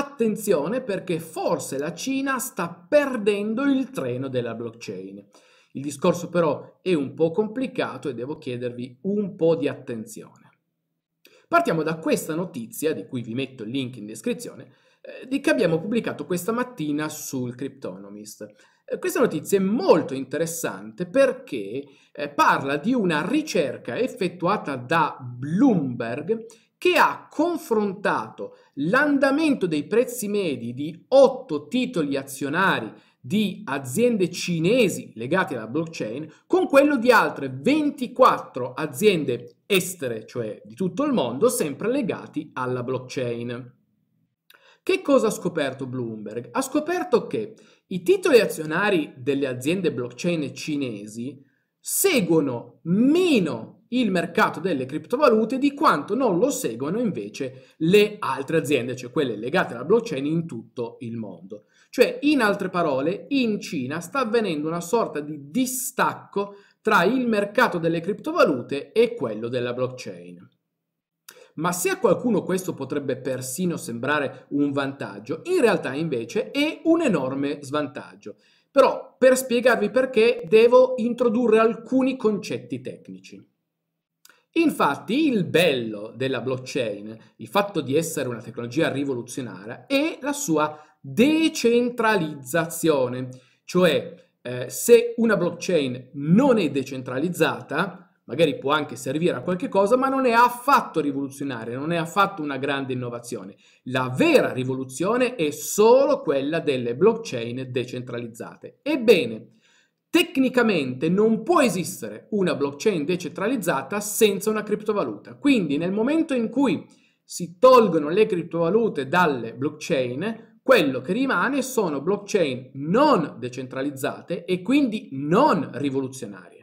Attenzione perché forse la Cina sta perdendo il treno della blockchain. Il discorso però è un po' complicato e devo chiedervi un po' di attenzione. Partiamo da questa notizia, di cui vi metto il link in descrizione, eh, di che abbiamo pubblicato questa mattina sul Cryptonomist. Eh, questa notizia è molto interessante perché eh, parla di una ricerca effettuata da Bloomberg che ha confrontato l'andamento dei prezzi medi di 8 titoli azionari di aziende cinesi legate alla blockchain con quello di altre 24 aziende estere, cioè di tutto il mondo, sempre legate alla blockchain. Che cosa ha scoperto Bloomberg? Ha scoperto che i titoli azionari delle aziende blockchain cinesi seguono meno il mercato delle criptovalute di quanto non lo seguono invece le altre aziende, cioè quelle legate alla blockchain in tutto il mondo. Cioè, in altre parole, in Cina sta avvenendo una sorta di distacco tra il mercato delle criptovalute e quello della blockchain. Ma se a qualcuno questo potrebbe persino sembrare un vantaggio, in realtà invece è un enorme svantaggio. Però per spiegarvi perché devo introdurre alcuni concetti tecnici. Infatti il bello della blockchain, il fatto di essere una tecnologia rivoluzionaria, è la sua decentralizzazione, cioè eh, se una blockchain non è decentralizzata, magari può anche servire a qualche cosa, ma non è affatto rivoluzionaria, non è affatto una grande innovazione. La vera rivoluzione è solo quella delle blockchain decentralizzate. Ebbene, Tecnicamente non può esistere una blockchain decentralizzata senza una criptovaluta. Quindi nel momento in cui si tolgono le criptovalute dalle blockchain, quello che rimane sono blockchain non decentralizzate e quindi non rivoluzionarie.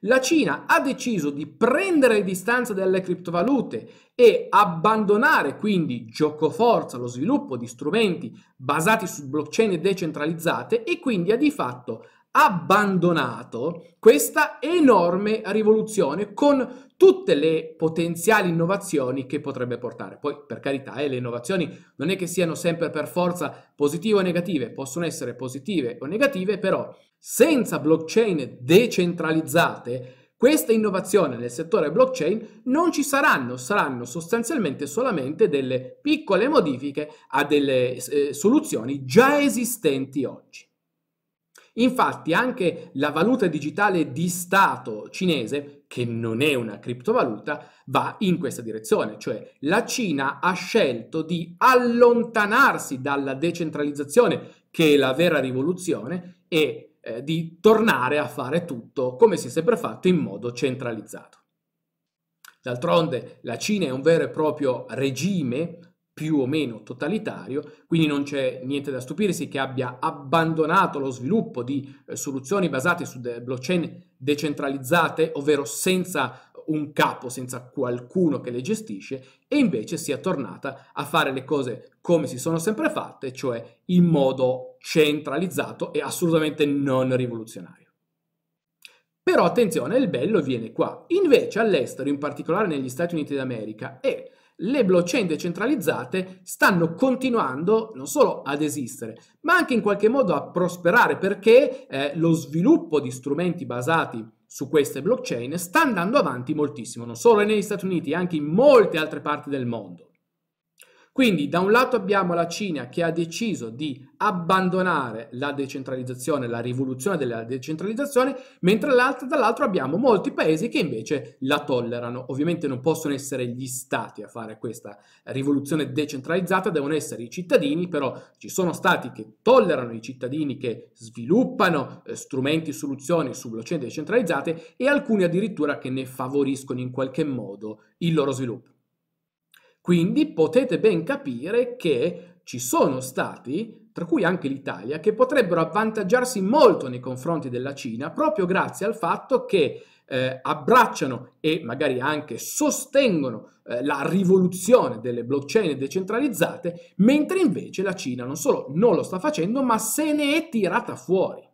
La Cina ha deciso di prendere le distanze dalle criptovalute e abbandonare quindi giocoforza lo sviluppo di strumenti basati su blockchain decentralizzate e quindi ha di fatto abbandonato questa enorme rivoluzione con tutte le potenziali innovazioni che potrebbe portare. Poi, per carità, eh, le innovazioni non è che siano sempre per forza positive o negative, possono essere positive o negative, però senza blockchain decentralizzate, queste innovazioni nel settore blockchain non ci saranno, saranno sostanzialmente solamente delle piccole modifiche a delle eh, soluzioni già esistenti oggi. Infatti anche la valuta digitale di Stato cinese, che non è una criptovaluta, va in questa direzione, cioè la Cina ha scelto di allontanarsi dalla decentralizzazione, che è la vera rivoluzione, e eh, di tornare a fare tutto come si è sempre fatto in modo centralizzato. D'altronde la Cina è un vero e proprio regime più o meno totalitario, quindi non c'è niente da stupirsi che abbia abbandonato lo sviluppo di eh, soluzioni basate su de- blockchain decentralizzate, ovvero senza un capo, senza qualcuno che le gestisce, e invece sia tornata a fare le cose come si sono sempre fatte, cioè in modo centralizzato e assolutamente non rivoluzionario. Però attenzione, il bello viene qua. Invece all'estero, in particolare negli Stati Uniti d'America, è le blockchain decentralizzate stanno continuando non solo ad esistere, ma anche in qualche modo a prosperare perché eh, lo sviluppo di strumenti basati su queste blockchain sta andando avanti moltissimo, non solo negli Stati Uniti, anche in molte altre parti del mondo. Quindi da un lato abbiamo la Cina che ha deciso di abbandonare la decentralizzazione, la rivoluzione della decentralizzazione, mentre dall'altro abbiamo molti paesi che invece la tollerano. Ovviamente non possono essere gli stati a fare questa rivoluzione decentralizzata, devono essere i cittadini, però ci sono stati che tollerano i cittadini che sviluppano eh, strumenti, soluzioni su blockchain decentralizzate e alcuni addirittura che ne favoriscono in qualche modo il loro sviluppo. Quindi potete ben capire che ci sono stati, tra cui anche l'Italia, che potrebbero avvantaggiarsi molto nei confronti della Cina proprio grazie al fatto che eh, abbracciano e magari anche sostengono eh, la rivoluzione delle blockchain decentralizzate, mentre invece la Cina non solo non lo sta facendo, ma se ne è tirata fuori.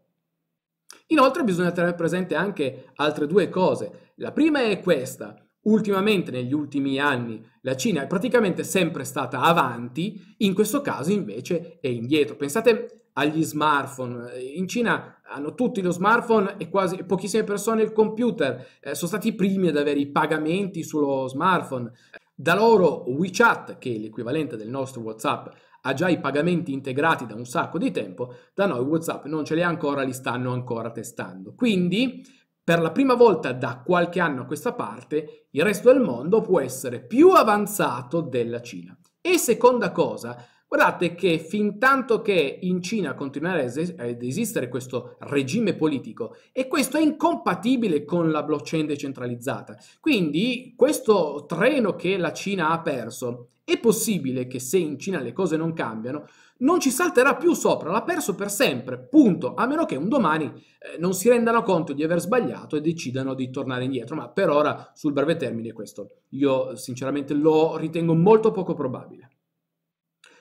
Inoltre bisogna tenere presente anche altre due cose. La prima è questa, Ultimamente, negli ultimi anni, la Cina è praticamente sempre stata avanti, in questo caso invece è indietro. Pensate agli smartphone. In Cina hanno tutti lo smartphone e quasi pochissime persone il computer. Eh, sono stati i primi ad avere i pagamenti sullo smartphone. Da loro WeChat, che è l'equivalente del nostro WhatsApp, ha già i pagamenti integrati da un sacco di tempo, da noi WhatsApp non ce li ha ancora, li stanno ancora testando. Quindi per la prima volta da qualche anno a questa parte, il resto del mondo può essere più avanzato della Cina. E seconda cosa, guardate che fin tanto che in Cina continuerà ad esistere questo regime politico e questo è incompatibile con la blockchain decentralizzata. Quindi questo treno che la Cina ha perso, è possibile che se in Cina le cose non cambiano, non ci salterà più sopra, l'ha perso per sempre, punto, a meno che un domani eh, non si rendano conto di aver sbagliato e decidano di tornare indietro, ma per ora sul breve termine questo io sinceramente lo ritengo molto poco probabile.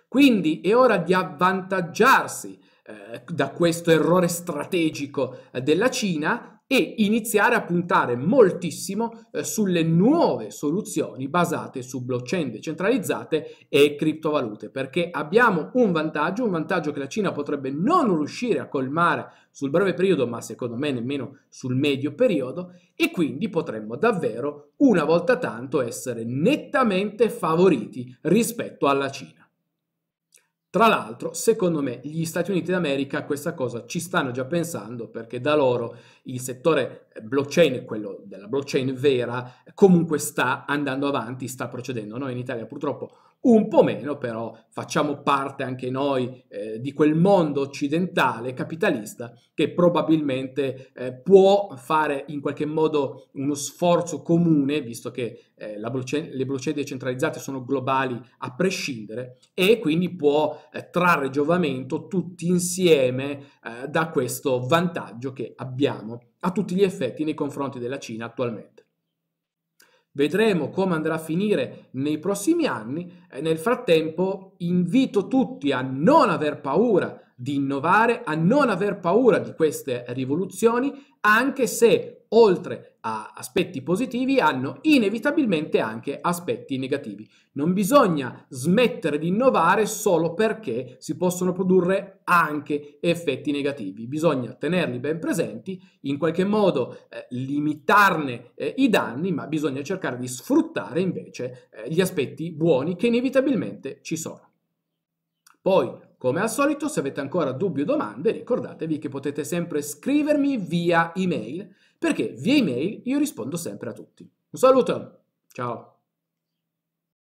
Quindi è ora di avvantaggiarsi eh, da questo errore strategico eh, della Cina e iniziare a puntare moltissimo eh, sulle nuove soluzioni basate su blockchain decentralizzate e criptovalute, perché abbiamo un vantaggio, un vantaggio che la Cina potrebbe non riuscire a colmare sul breve periodo, ma secondo me nemmeno sul medio periodo, e quindi potremmo davvero una volta tanto essere nettamente favoriti rispetto alla Cina. Tra l'altro, secondo me, gli Stati Uniti d'America a questa cosa ci stanno già pensando perché da loro il settore eh, blockchain, quello della blockchain vera, comunque sta andando avanti, sta procedendo. Noi in Italia purtroppo un po' meno però facciamo parte anche noi eh, di quel mondo occidentale capitalista che probabilmente eh, può fare in qualche modo uno sforzo comune, visto che eh, blockchain, le blockchain decentralizzate sono globali a prescindere, e quindi può eh, trarre giovamento tutti insieme eh, da questo vantaggio che abbiamo a tutti gli effetti nei confronti della Cina attualmente. Vedremo come andrà a finire nei prossimi anni e nel frattempo invito tutti a non aver paura di innovare, a non aver paura di queste rivoluzioni, anche se oltre a aspetti positivi, hanno inevitabilmente anche aspetti negativi. Non bisogna smettere di innovare solo perché si possono produrre anche effetti negativi. Bisogna tenerli ben presenti, in qualche modo eh, limitarne eh, i danni, ma bisogna cercare di sfruttare invece eh, gli aspetti buoni che inevitabilmente ci sono. Poi, come al solito, se avete ancora dubbi o domande, ricordatevi che potete sempre scrivermi via email, perché via email io rispondo sempre a tutti. Un saluto, ciao!